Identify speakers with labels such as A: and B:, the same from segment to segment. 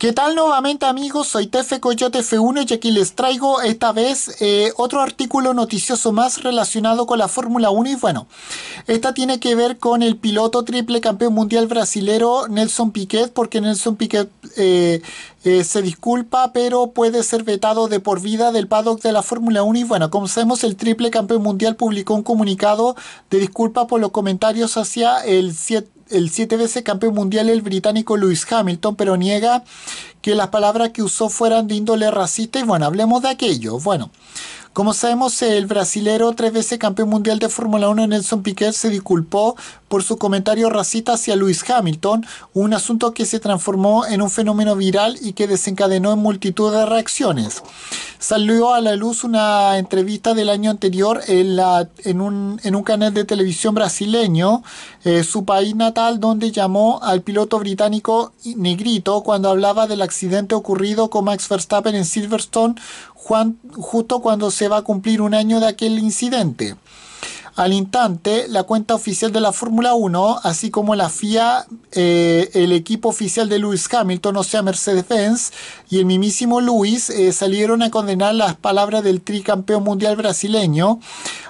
A: ¿Qué tal nuevamente amigos? Soy Tefe Coyote F1 y aquí les traigo esta vez eh, otro artículo noticioso más relacionado con la Fórmula 1 y bueno, esta tiene que ver con el piloto triple campeón mundial brasilero Nelson Piquet porque Nelson Piquet eh, eh, se disculpa pero puede ser vetado de por vida del paddock de la Fórmula 1 y bueno, como sabemos el triple campeón mundial publicó un comunicado de disculpa por los comentarios hacia el 7 el siete veces campeón mundial el británico Lewis Hamilton, pero niega que las palabras que usó fueran de índole racista y bueno, hablemos de aquello. Bueno, como sabemos, el brasilero tres veces campeón mundial de Fórmula 1 Nelson Piquet se disculpó por su comentario racista hacia Lewis Hamilton, un asunto que se transformó en un fenómeno viral y que desencadenó en multitud de reacciones. Salió a la luz una entrevista del año anterior en, un, canal de televisión brasileño, eh, su país natal, donde llamó al piloto británico Negrito cuando hablaba del accidente ocurrido con Max Verstappen en Silverstone justo cuando se va a cumplir un año de aquel incidente. Al instante, la cuenta oficial de la Fórmula 1, así como la FIA, eh, el equipo oficial de Lewis Hamilton, o sea, Mercedes-Benz, y el mismísimo Lewis eh, salieron a condenar las palabras del tricampeón mundial brasileño.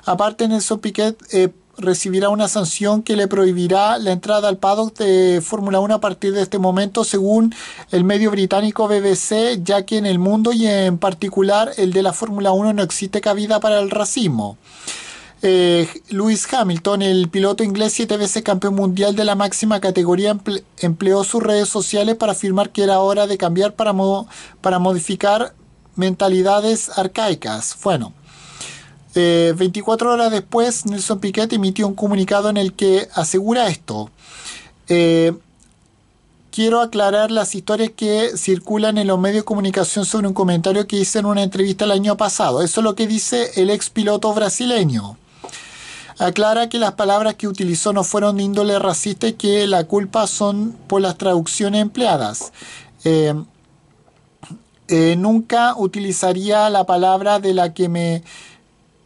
A: Aparte, eso Piquet eh, recibirá una sanción que le prohibirá la entrada al paddock de Fórmula 1 a partir de este momento, según el medio británico BBC, ya que en el mundo y en particular el de la Fórmula 1 no existe cabida para el racismo. Eh, Lewis Hamilton, el piloto inglés siete veces campeón mundial de la máxima categoría, empleó sus redes sociales para afirmar que era hora de cambiar para, para modificar mentalidades arcaicas. Bueno, 24 eh, horas después, Nelson Piquet emitió un comunicado en el que asegura esto. Eh, quiero aclarar las historias que circulan en los medios de comunicación sobre un comentario que hice en una entrevista el año pasado. Eso es lo que dice el ex piloto brasileño. Aclara que las palabras que utilizó no fueron de índole racista y que la culpa son por las traducciones empleadas. Eh, nunca utilizaría la palabra de la que me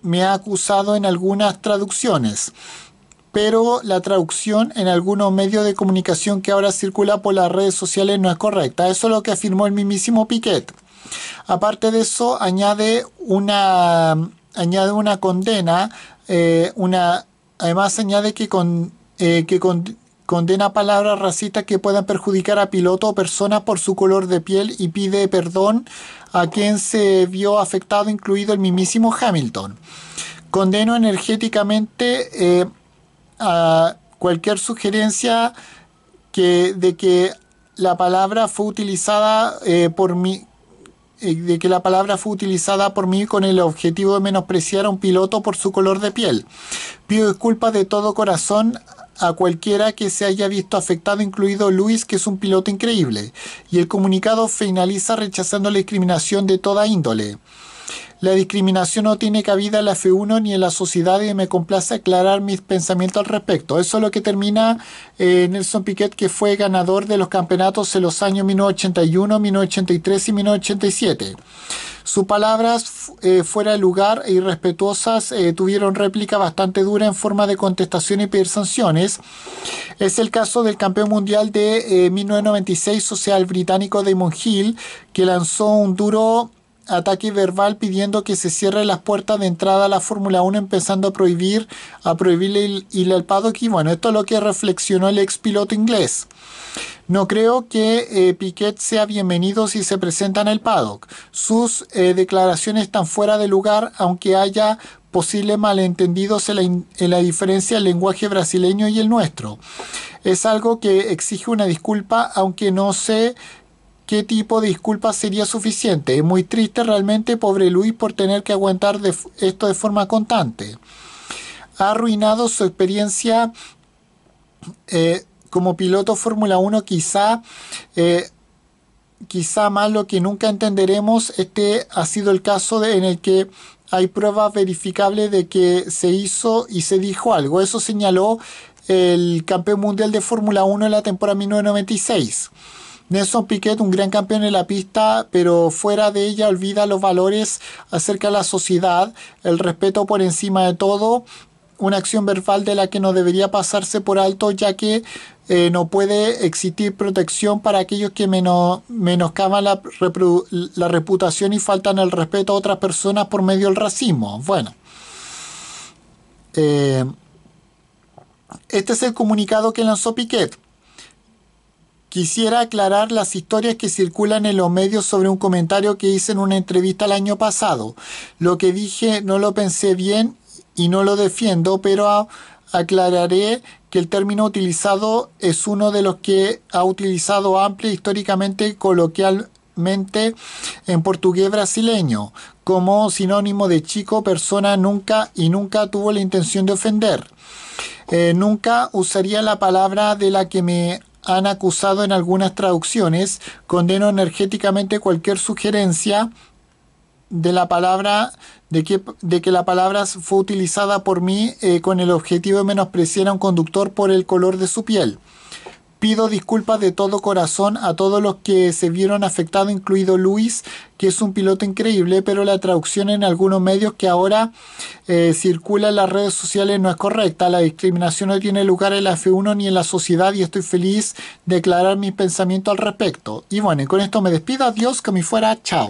A: me ha acusado en algunas traducciones, pero la traducción en algunos medios de comunicación que ahora circula por las redes sociales no es correcta. Eso es lo que afirmó el mismísimo Piquet. Aparte de eso, añade una, añade una condena, eh, una, además añade que, con, eh, que con, Condena palabras racistas que puedan perjudicar a piloto o personas por su color de piel y pide perdón a quien se vio afectado, incluido el mismísimo Hamilton. Condeno energéticamente eh, a cualquier sugerencia de que la palabra fue utilizada eh, por mí eh, de que la palabra fue utilizada por mí con el objetivo de menospreciar a un piloto por su color de piel. Pido disculpas de todo corazón a cualquiera que se haya visto afectado, incluido Luis, que es un piloto increíble. Y el comunicado finaliza rechazando la discriminación de toda índole. La discriminación no tiene cabida en la F1 ni en la sociedad y me complace aclarar mis pensamientos al respecto. Eso es lo que termina eh, Nelson Piquet, que fue ganador de los campeonatos en los años 1981, 1983 y 1987. Sus palabras eh, fuera de lugar e irrespetuosas eh, tuvieron réplica bastante dura en forma de contestación y pedir sanciones. Es el caso del campeón mundial de 1996 eh, social británico Damon Hill, que lanzó un duro ataque verbal pidiendo que se cierre las puertas de entrada a la Fórmula 1 empezando a prohibir a prohibirle ir al paddock y bueno, esto es lo que reflexionó el ex piloto inglés. No creo que eh, Piquet sea bienvenido si se presenta en el paddock. Sus eh, declaraciones están fuera de lugar, aunque haya posible malentendidos en la, diferencia del lenguaje brasileño y el nuestro. Es algo que exige una disculpa, aunque no sé ¿Qué tipo de disculpas sería suficiente? Es muy triste realmente, pobre Luis, por tener que aguantar esto de forma constante. Ha arruinado su experiencia eh, como piloto Fórmula 1, quizá, eh, quizá más lo que nunca entenderemos. Este ha sido el caso en el que hay pruebas verificables de que se hizo y se dijo algo. Eso señaló el campeón mundial de Fórmula 1 en la temporada 1996. Nelson Piquet, un gran campeón en la pista, pero fuera de ella olvida los valores acerca de la sociedad, el respeto por encima de todo, una acción verbal de la que no debería pasarse por alto, ya que eh, no puede existir protección para aquellos que menos, menoscaban la, reputación y faltan el respeto a otras personas por medio del racismo. Bueno. Eh, este es el comunicado que lanzó Piquet. Quisiera aclarar las historias que circulan en los medios sobre un comentario que hice en una entrevista el año pasado. Lo que dije no lo pensé bien y no lo defiendo, pero aclararé que el término utilizado es uno de los que ha utilizado amplio históricamente coloquialmente en portugués brasileño, como sinónimo de chico, persona nunca y nunca tuvo la intención de ofender. Eh, nunca usaría la palabra de la que me han acusado en algunas traducciones. Condeno energéticamente cualquier sugerencia de la palabra de que, la palabra fue utilizada por mí eh, con el objetivo de menospreciar a un conductor por el color de su piel. Pido disculpas de todo corazón a todos los que se vieron afectados, incluido Luis, que es un piloto increíble, pero la traducción en algunos medios que ahora eh, circula en las redes sociales no es correcta. La discriminación no tiene lugar en la F1 ni en la sociedad y estoy feliz de declarar mi pensamiento al respecto. Y bueno, y con esto me despido. Adiós, que me fuera. Chao.